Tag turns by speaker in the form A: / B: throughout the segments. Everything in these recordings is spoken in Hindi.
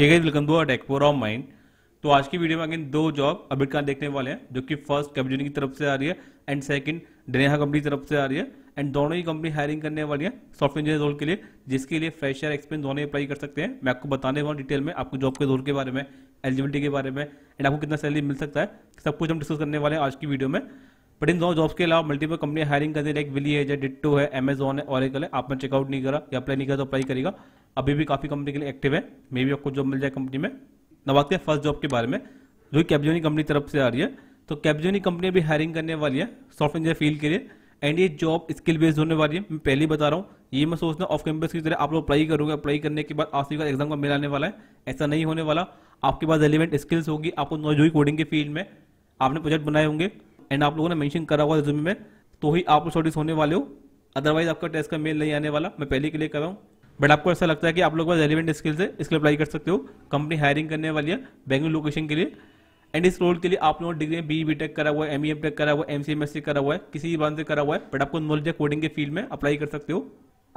A: ये guys welcome to attack for of mind तो आज की वीडियो में अगेन दो जॉब अभी खान देखने वाले हैं जो कि फर्स्ट कम्पनी की तरफ से आ रही है एंड सेकंड डनेहा कंपनी की तरफ से आ रही है एंड दोनों ही कंपनी हायरिंग करने वाली है सॉफ्टवेयर इंजीनियर रोल के लिए जिसके लिए फ्रेशर एक्सपीरियंस दोनों अप्लाई कर सकते हैं मैं आपको बताने वाला डिटेल में आपको जॉब के रोल के बारे में एलिजिबिलिटी के बारे में एंड आपको कितना सैलरी मिल सकता है सब कुछ हम डिस्कस करने वाले हैं आज की वीडियो में बट इन दोनों जॉब्स के अलावा मल्टीपल कंपनी हायरिंग करने लाइक विली है डिट्टो है अमेजॉन है ऑरिकल है आपने चेकआउट नहीं करा या अप्लाई नहीं करा तो अप्लाई करेगा अभी भी काफ़ी कंपनी के लिए एक्टिव है मे भी आपको जॉब मिल जाए कंपनी में नवाते हैं फर्स्ट जॉब के बारे में जो कि कंपनी तरफ से आ रही है तो कैबजोनी कंपनी भी हायरिंग करने वाली है सॉफ्टवेयर इंजीनियर फील्ड के लिए एंड ये जॉब स्किल बेस्ड होने वाली है मैं पहले ही बता रहा हूँ ये मैं सोचना ऑफ कैंपस की तरह आप लोग अप्लाई करोगे अप्लाई करने के बाद आपके पास एग्जाम का मेल आने वाला है ऐसा नहीं होने वाला आपके पास रेलिवेंट स्किल्स होगी आपको नॉलेज होगी कोडिंग के फील्ड में आपने प्रोजेक्ट बनाए होंगे एंड आप लोगों ने मैंशन करा हुआ रिज्यूमे में तो ही आप शॉर्टिस होने वाले हो अदरवाइज आपका टेस्ट का मेल नहीं आने वाला मैं पहले के लिए कर रहा हूँ बट आपको ऐसा लगता है कि आप लोग पास रेलिवेंट स्किल्स है इसके अप्लाई कर सकते हो कंपनी हायरिंग करने वाली है बैंगलोर लोकेशन के लिए एंड इस रोल के लिए आप लोगों ने डिग्री बी बी टेक करा हुआ है एम ई एम टेक करा हुआ है M C M S C करा हुआ है किसी भी बात से करा हुआ है बट आपको नॉलेज है कोडिंग के फील्ड में अप्लाई कर सकते हो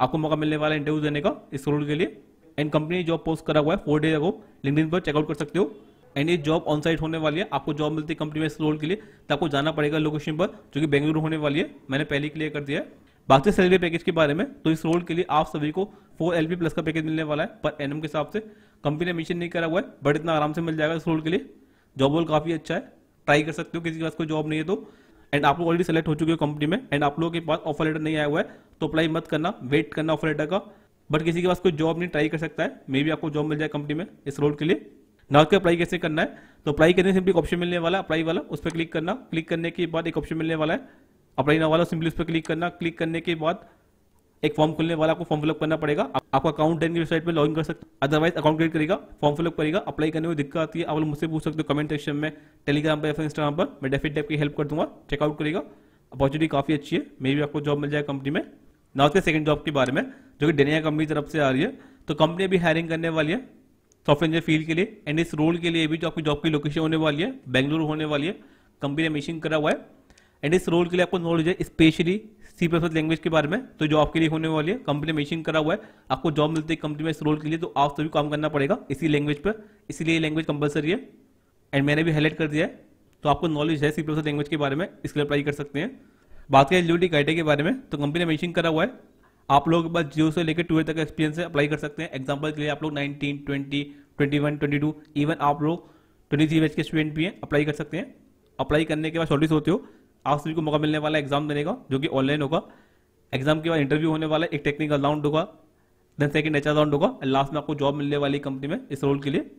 A: आपको मौका मिलने वाला इंटरव्यू देने का इस रोल के लिए एंड कंपनी जॉब पोस्ट करा हुआ है फोर डेज अगो लिंक पर चेकआउट कर सकते हो एंड ये जॉब ऑन साइट होने वाली है आपको जॉब मिलती है कंपनी में इस रोल के लिए तो आपको जाना पड़ेगा लोकेशन पर जो कि बेंगलुरु होने वाली है मैंने पहले क्लियर कर दिया है बाकी सैलरी पैकेज के बारे में तो इस रोल के लिए आप सभी को फोर एल प्लस का पैकेज मिलने वाला है पर एन के हिसाब से कंपनी ने मिशन नहीं करा हुआ है बट इतना आराम से मिल जाएगा इस रोल के लिए जॉब रोल काफ़ी अच्छा है ट्राई कर सकते हो किसी के पास कोई जॉब नहीं है तो एंड आप लोग ऑलरेडी सेलेक्ट हो चुके हो कंपनी में एंड आप लोगों के पास ऑफर लेटर नहीं आया हुआ है तो अप्लाई मत करना वेट करना ऑफर लेटर का बट किसी के पास कोई जॉब नहीं ट्राई कर सकता है मे बी आपको जॉब मिल जाए कंपनी में इस रोल के लिए नॉर्थ के अप्लाई कैसे करना है तो अप्लाई करने से भी ऑप्शन मिलने वाला अप्लाई वाला उस पर क्लिक करना क्लिक करने के बाद एक ऑप्शन मिलने वाला है अप्लाई ना वाला सिंपली उस पर क्लिक करना क्लिक करने के बाद एक फॉर्म खुलने वाला आपको फॉर्म फिलअप करना पड़ेगा आपको आपका अकाउंट डेन की वेबसाइट पर लॉगिन कर सकते अदरवाइज अकाउंट क्रिएट करेगा फॉर्म फिलअप करेगा अप्लाई करने में दिक्कत आती है आप लोग मुझसे पूछ सकते हो कमेंट सेक्शन में टेलीग्राम पर या फिर इंस्टाग्राम पर मैं डेफिट टाइप की हेल्प कर दूंगा चेकआउट करेगा अपॉर्चुनिटी काफ़ी अच्छी है मे भी आपको जॉब मिल जाएगा कंपनी में ना उसके सेकंड जॉब के बारे में जो कि डेनिया कंपनी तरफ से आ रही है तो कंपनी अभी हायरिंग करने वाली है सॉफ्टवेयर इंजीनियर फील्ड के लिए एंड इस रोल के लिए भी जो आपकी जॉब की लोकेशन होने वाली है बेंगलुरु होने वाली है कंपनी ने मिशिंग करा हुआ है एंड इस रोल के लिए आपको नॉलेज है स्पेशली सी प्लस लैंग्वेज के बारे में तो जॉब के लिए होने वाली है कंपनी मैचिंग करा हुआ है आपको जॉब मिलती है कंपनी में इस रोल के लिए तो आप सभी काम करना पड़ेगा इसी लैंग्वेज पर इसीलिए लैंग्वेज कंपलसरी है एंड मैंने भी हाईलाइट कर दिया है तो आपको नॉलेज है सी प्लस लैंग्वेज के बारे में इसके लिए अप्लाई कर सकते हैं बात करें एलिजिबिलिटी क्राइटेरिया के बारे में तो कंपनी ने मेंशन करा हुआ है आप लोगों के पास जीरो से लेकर ट्वेल्थ तक एक्सपीरियंस है अप्लाई कर सकते हैं एग्जाम्पल के लिए आप लोग nineteen twenty twenty one twenty two even आप लोग ट्वेंटी थ्री एच के स्टूडेंट भी हैं अप्लाई कर सकते हैं अप्लाई करने के बाद शॉर्टिस होते हो आप सभी को मौका मिलने वाला है एग्जाम देने का जो कि ऑनलाइन होगा एग्जाम के बाद इंटरव्यू होने वाला है एक टेक्निकल राउंड होगा देन सेकंड एच राउंड होगा लास्ट में आपको जॉब मिलने वाली कंपनी में इस रोल के लिए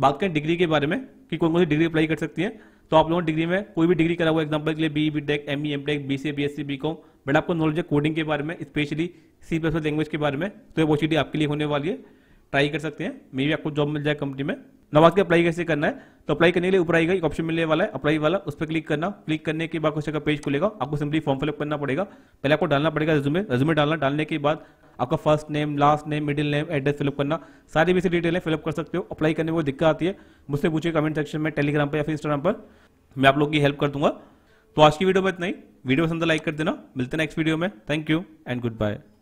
A: बात करें डिग्री के बारे में कि कौन कौन सी डिग्री अप्लाई कर सकती है तो आप लोगों ने डिग्री में कोई भी डिग्री करा हुआ एग्जाम्पल के लिए B B tech M E M tech B C B S C B com but आपको नॉलेज है कोडिंग के बारे में स्पेशली सी प्लस लैंग्वेज के बारे में तो ये अपॉर्चुनिटी आपके लिए होने वाली है ट्राई कर सकते हैं मे भी आपको जॉब मिल जाए कंपनी में नवाज के अप्लाई कैसे करना है तो अप्लाई करने के लिए ऊपर आएगा एक ऑप्शन मिलने वाला है अप्लाई वाला उस पर क्लिक करना क्लिक करने के बाद कुछ का पेज खुलेगा आपको सिंपली फॉर्म फिलअप करना पड़ेगा पहले आपको डालना पड़ेगा रिज्यूमे रिज्यूमे डालना डालने के बाद आपका first name last name middle name address fill up करना सारी बेसिक है फिलअप कर सकते हो अप्लाई करने में कोई दिक्कत आती है मुझसे पूछिए कमेंट सेक्शन में टेलीग्राम पर या फिर इंस्टाग्राम पर मैं आप लोग की हेल्प कर दूंगा तो आज की वीडियो में इतना ही वीडियो पसंद लाइक कर देना मिलते हैं नेक्स्ट वीडियो में thank you and good bye